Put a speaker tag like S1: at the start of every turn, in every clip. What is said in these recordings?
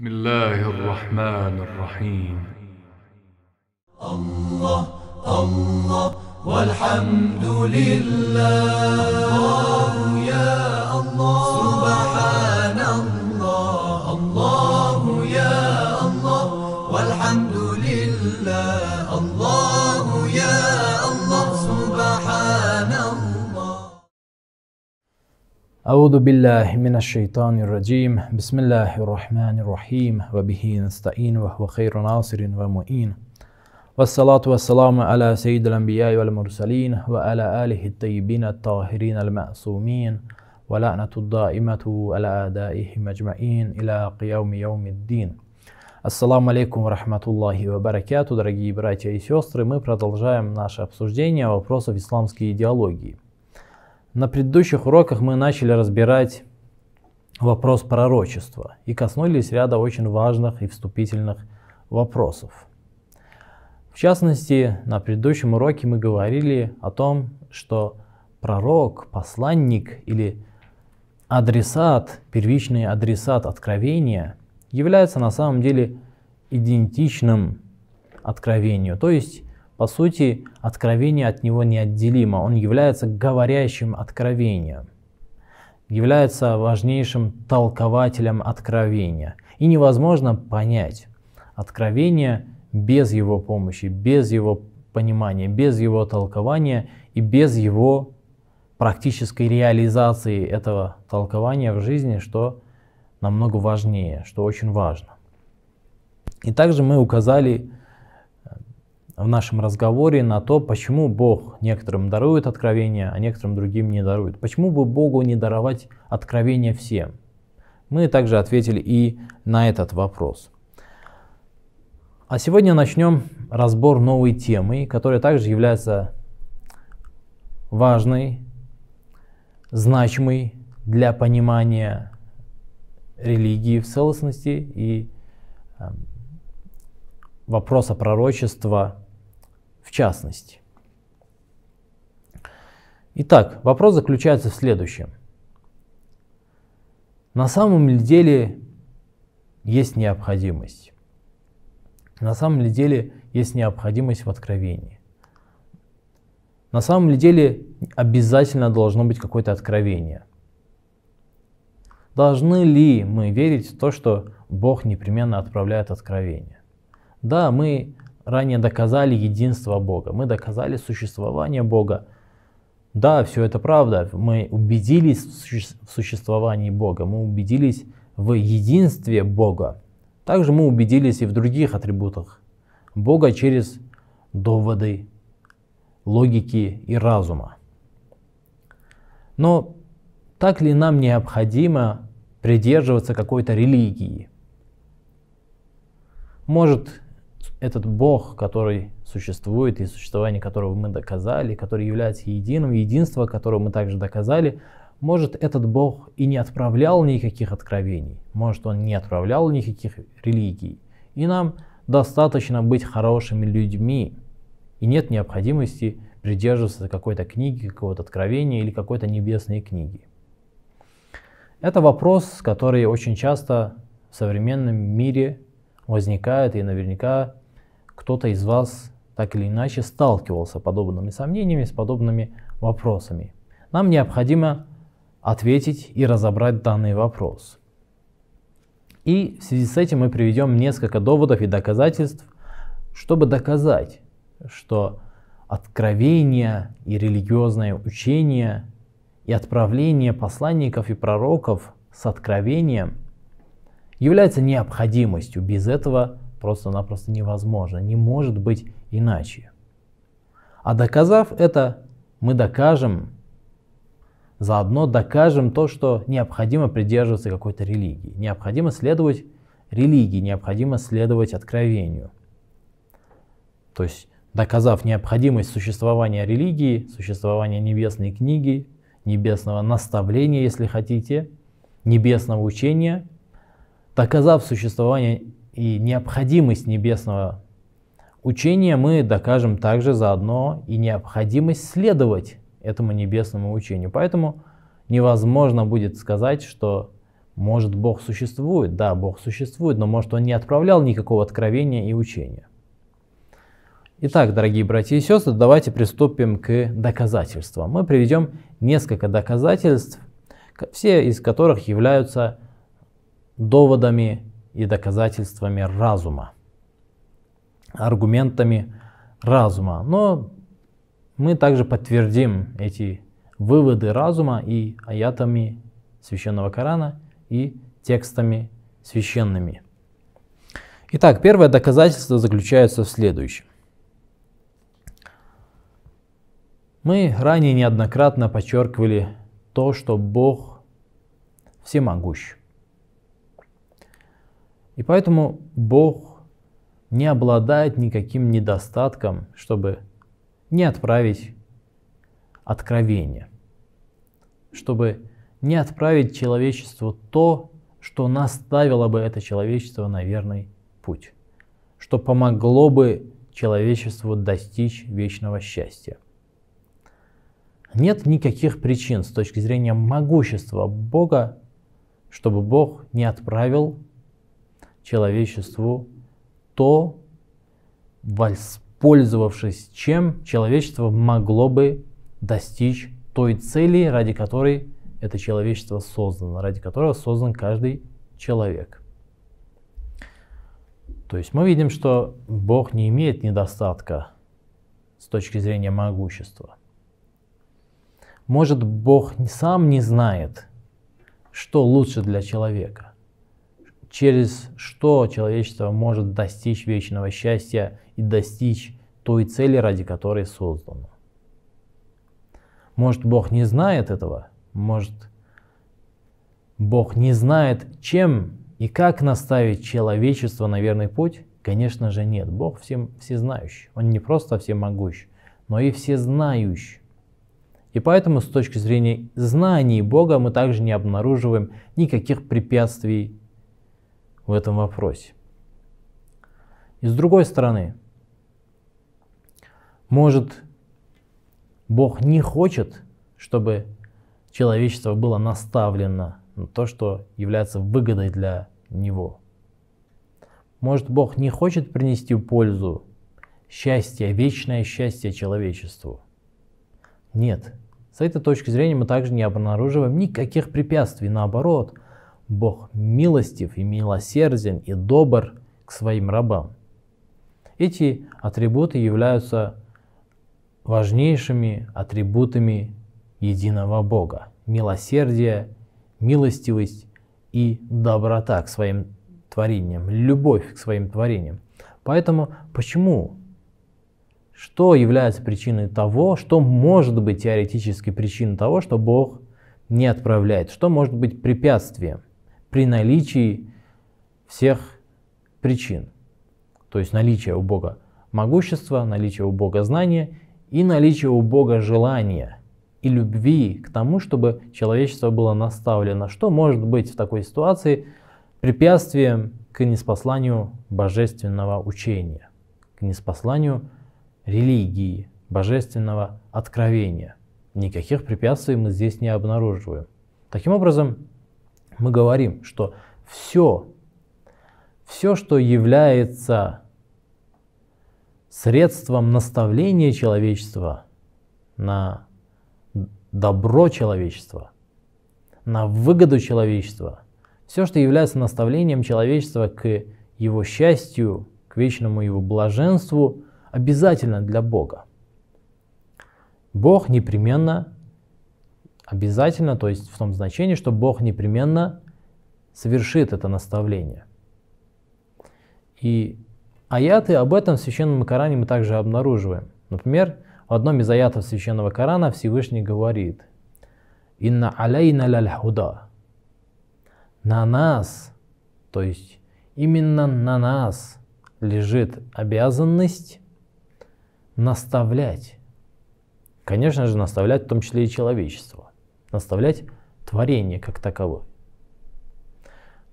S1: بسم الله الرحمن الرحيم الله الله والحمد لله أعوذ بالله من الشيطان الرجيم بسم الله الرحمن الرحيم وبه نستعين وهو خير ناصر ومؤين والصلاة والسلام على سيد الأنبياء والمرسلين وعلى آله الطيبين الطاهرين المعصومين ولعنة الدائمة على أعدائه مجمعين إلى قيام يوم الدين Ассаламу алейкум рахматуллахи ва баракату, дорогие братья и сестры. Мы продолжаем наше обсуждение вопросов исламской идеологии – На предыдущих уроках мы начали разбирать вопрос пророчества и коснулись ряда очень важных и вступительных вопросов. В частности, на предыдущем уроке мы говорили о том, что пророк, посланник или адресат, первичный адресат откровения является на самом деле идентичным откровению, то есть по сути, откровение от него неотделимо. Он является говорящим откровением, является важнейшим толкователем откровения. И невозможно понять откровение без его помощи, без его понимания, без его толкования и без его практической реализации этого толкования в жизни, что намного важнее, что очень важно. И также мы указали в нашем разговоре на то, почему Бог некоторым дарует откровения, а некоторым другим не дарует. Почему бы Богу не даровать откровения всем? Мы также ответили и на этот вопрос. А сегодня начнем разбор новой темы, которая также является важной, значимой для понимания религии в целостности и эм, вопроса пророчества в частности. Итак, вопрос заключается в следующем. На самом ли деле есть необходимость? На самом ли деле есть необходимость в откровении? На самом ли деле обязательно должно быть какое-то откровение? Должны ли мы верить в то, что Бог непременно отправляет откровение? Да, мы ранее доказали единство Бога, мы доказали существование Бога. Да, все это правда, мы убедились в существовании Бога, мы убедились в единстве Бога. Также мы убедились и в других атрибутах Бога через доводы логики и разума. Но так ли нам необходимо придерживаться какой-то религии? Может, этот Бог, который существует и существование которого мы доказали, который является единым, единство которого мы также доказали, может, этот Бог и не отправлял никаких откровений, может, он не отправлял никаких религий. И нам достаточно быть хорошими людьми, и нет необходимости придерживаться какой-то книги, какого-то откровения или какой-то небесной книги. Это вопрос, который очень часто в современном мире возникает, и наверняка кто-то из вас так или иначе сталкивался с подобными сомнениями, с подобными вопросами. Нам необходимо ответить и разобрать данный вопрос. И в связи с этим мы приведем несколько доводов и доказательств, чтобы доказать, что откровение и религиозное учение и отправление посланников и пророков с откровением является необходимостью. Без этого просто-напросто невозможно, не может быть иначе. А доказав это, мы докажем, заодно докажем то, что необходимо придерживаться какой-то религии, необходимо следовать религии, необходимо следовать откровению. То есть, доказав необходимость существования религии, существования небесной книги, небесного наставления, если хотите, небесного учения, доказав существование и необходимость небесного учения мы докажем также заодно и необходимость следовать этому небесному учению. Поэтому невозможно будет сказать, что может Бог существует. Да, Бог существует, но может Он не отправлял никакого откровения и учения. Итак, дорогие братья и сестры, давайте приступим к доказательствам. Мы приведем несколько доказательств, все из которых являются доводами и доказательствами разума, аргументами разума. Но мы также подтвердим эти выводы разума и аятами священного Корана и текстами священными. Итак, первое доказательство заключается в следующем. Мы ранее неоднократно подчеркивали то, что Бог всемогущ. И поэтому Бог не обладает никаким недостатком, чтобы не отправить откровение, чтобы не отправить человечеству то, что наставило бы это человечество на верный путь, что помогло бы человечеству достичь вечного счастья. Нет никаких причин с точки зрения могущества Бога, чтобы Бог не отправил человечеству то, воспользовавшись чем человечество могло бы достичь той цели, ради которой это человечество создано, ради которого создан каждый человек. То есть мы видим, что Бог не имеет недостатка с точки зрения могущества. Может, Бог сам не знает, что лучше для человека через что человечество может достичь вечного счастья и достичь той цели, ради которой создано. Может, Бог не знает этого? Может, Бог не знает, чем и как наставить человечество на верный путь? Конечно же нет. Бог всем всезнающий. Он не просто всемогущ, но и всезнающий. И поэтому с точки зрения знаний Бога мы также не обнаруживаем никаких препятствий в этом вопросе. И с другой стороны, может, Бог не хочет, чтобы человечество было наставлено на то, что является выгодой для него. Может, Бог не хочет принести пользу, счастье, вечное счастье человечеству? Нет. С этой точки зрения мы также не обнаруживаем никаких препятствий. Наоборот, Бог милостив и милосерден и добр к своим рабам. Эти атрибуты являются важнейшими атрибутами единого Бога. Милосердие, милостивость и доброта к своим творениям, любовь к своим творениям. Поэтому почему? Что является причиной того, что может быть теоретически причиной того, что Бог не отправляет? Что может быть препятствием? при наличии всех причин. То есть наличие у Бога могущества, наличие у Бога знания и наличие у Бога желания и любви к тому, чтобы человечество было наставлено, что может быть в такой ситуации препятствием к неспосланию божественного учения, к неспосланию религии, божественного откровения. Никаких препятствий мы здесь не обнаруживаем. Таким образом, мы говорим, что все, все, что является средством наставления человечества на добро человечества, на выгоду человечества, все, что является наставлением человечества к его счастью, к вечному его блаженству, обязательно для Бога. Бог непременно Обязательно, то есть в том значении, что Бог непременно совершит это наставление. И аяты об этом в Священном Коране мы также обнаруживаем. Например, в одном из аятов Священного Корана Всевышний говорит «Инна алейна ляль худа» На нас, то есть именно на нас лежит обязанность наставлять. Конечно же, наставлять в том числе и человечество наставлять творение как таковое.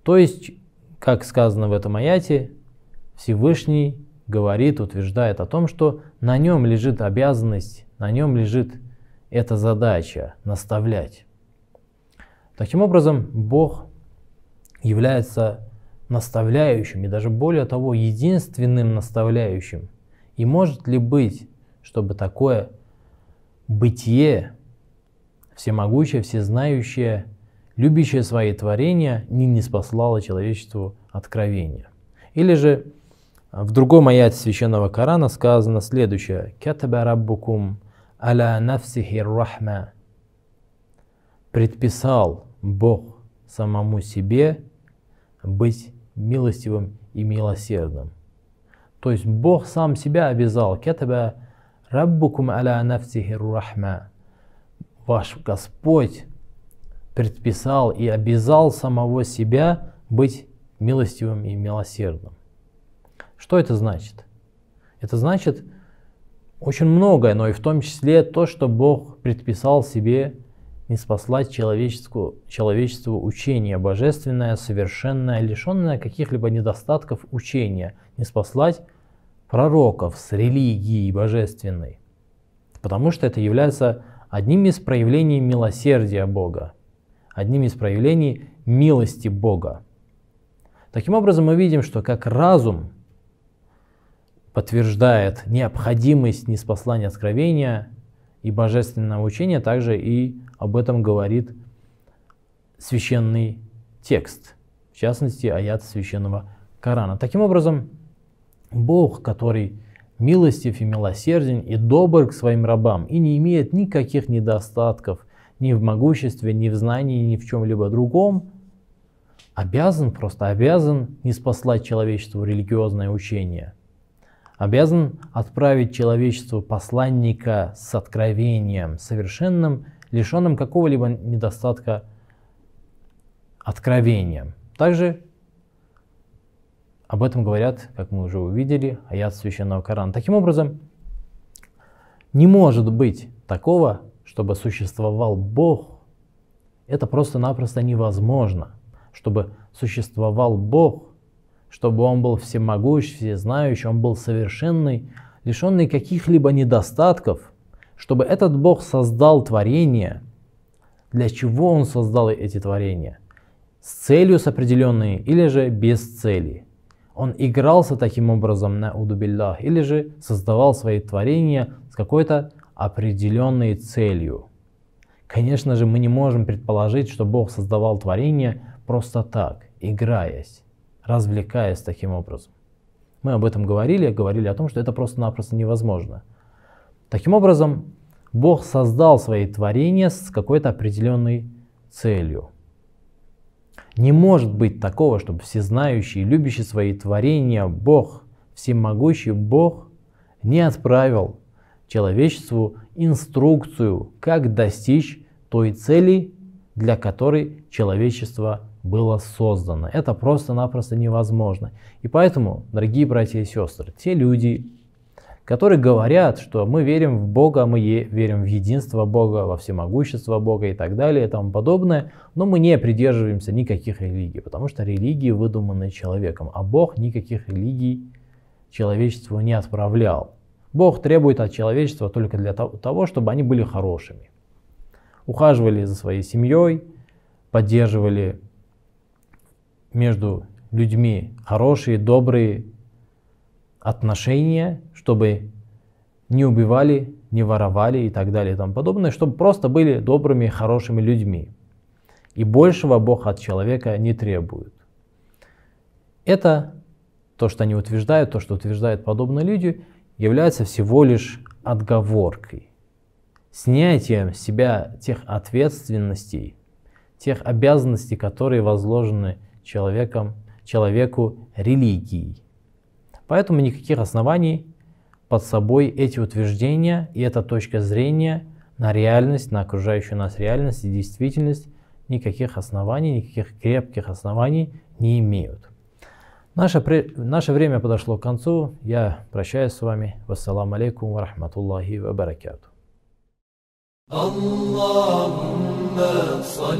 S1: То есть, как сказано в этом аяте, Всевышний говорит, утверждает о том, что на нем лежит обязанность, на нем лежит эта задача – наставлять. Таким образом, Бог является наставляющим и даже более того, единственным наставляющим. И может ли быть, чтобы такое бытие всемогущая, всезнающая, любящая свои творения, не ниспослала человечеству откровения. Или же а, в другом аяте священного Корана сказано следующее. «Катаба раббукум аля нафсихи рахма» предписал Бог самому себе быть милостивым и милосердным. То есть Бог сам себя обязал. «Катаба раббукум аля нафсихи рахма» ваш Господь предписал и обязал самого себя быть милостивым и милосердным. Что это значит? Это значит очень многое, но и в том числе то, что Бог предписал себе не спаслать человечеству, человечеству учение божественное, совершенное, лишенное каких-либо недостатков учения, не спаслать пророков с религией божественной, потому что это является одним из проявлений милосердия Бога, одним из проявлений милости Бога. Таким образом, мы видим, что как разум подтверждает необходимость неспослания откровения и божественного учения, также и об этом говорит священный текст, в частности, аят священного Корана. Таким образом, Бог, который милостив и милосерден и добр к своим рабам, и не имеет никаких недостатков ни в могуществе, ни в знании, ни в чем-либо другом, обязан, просто обязан не спаслать человечеству религиозное учение. Обязан отправить человечеству посланника с откровением, совершенным, лишенным какого-либо недостатка откровением. Также об этом говорят, как мы уже увидели, аят священного Корана. Таким образом, не может быть такого, чтобы существовал Бог. Это просто-напросто невозможно. Чтобы существовал Бог, чтобы Он был всемогущ, всезнающий, Он был совершенный, лишенный каких-либо недостатков, чтобы этот Бог создал творение. Для чего Он создал эти творения? С целью с определенной или же без цели – он игрался таким образом на удубиллах или же создавал свои творения с какой-то определенной целью. Конечно же, мы не можем предположить, что Бог создавал творение просто так, играясь, развлекаясь таким образом. Мы об этом говорили, говорили о том, что это просто-напросто невозможно. Таким образом, Бог создал свои творения с какой-то определенной целью. Не может быть такого, чтобы всезнающий, любящий свои творения Бог, всемогущий Бог, не отправил человечеству инструкцию, как достичь той цели, для которой человечество было создано. Это просто-напросто невозможно. И поэтому, дорогие братья и сестры, те люди, которые говорят, что мы верим в Бога, мы верим в единство Бога, во всемогущество Бога и так далее и тому подобное, но мы не придерживаемся никаких религий, потому что религии выдуманы человеком, а Бог никаких религий человечеству не отправлял. Бог требует от человечества только для того, чтобы они были хорошими. Ухаживали за своей семьей, поддерживали между людьми хорошие, добрые отношения, чтобы не убивали, не воровали и так далее и тому подобное, чтобы просто были добрыми, хорошими людьми. И большего Бог от человека не требует. Это то, что они утверждают, то, что утверждают подобные люди, является всего лишь отговоркой, снятием с себя тех ответственностей, тех обязанностей, которые возложены человеком, человеку религией. Поэтому никаких оснований под собой эти утверждения и эта точка зрения на реальность, на окружающую нас реальность и действительность никаких оснований, никаких крепких оснований не имеют. Наше, при... наше время подошло к концу. Я прощаюсь с вами. Вассаламу алейкум ва рахматуллахи ва баракату. اللهم صل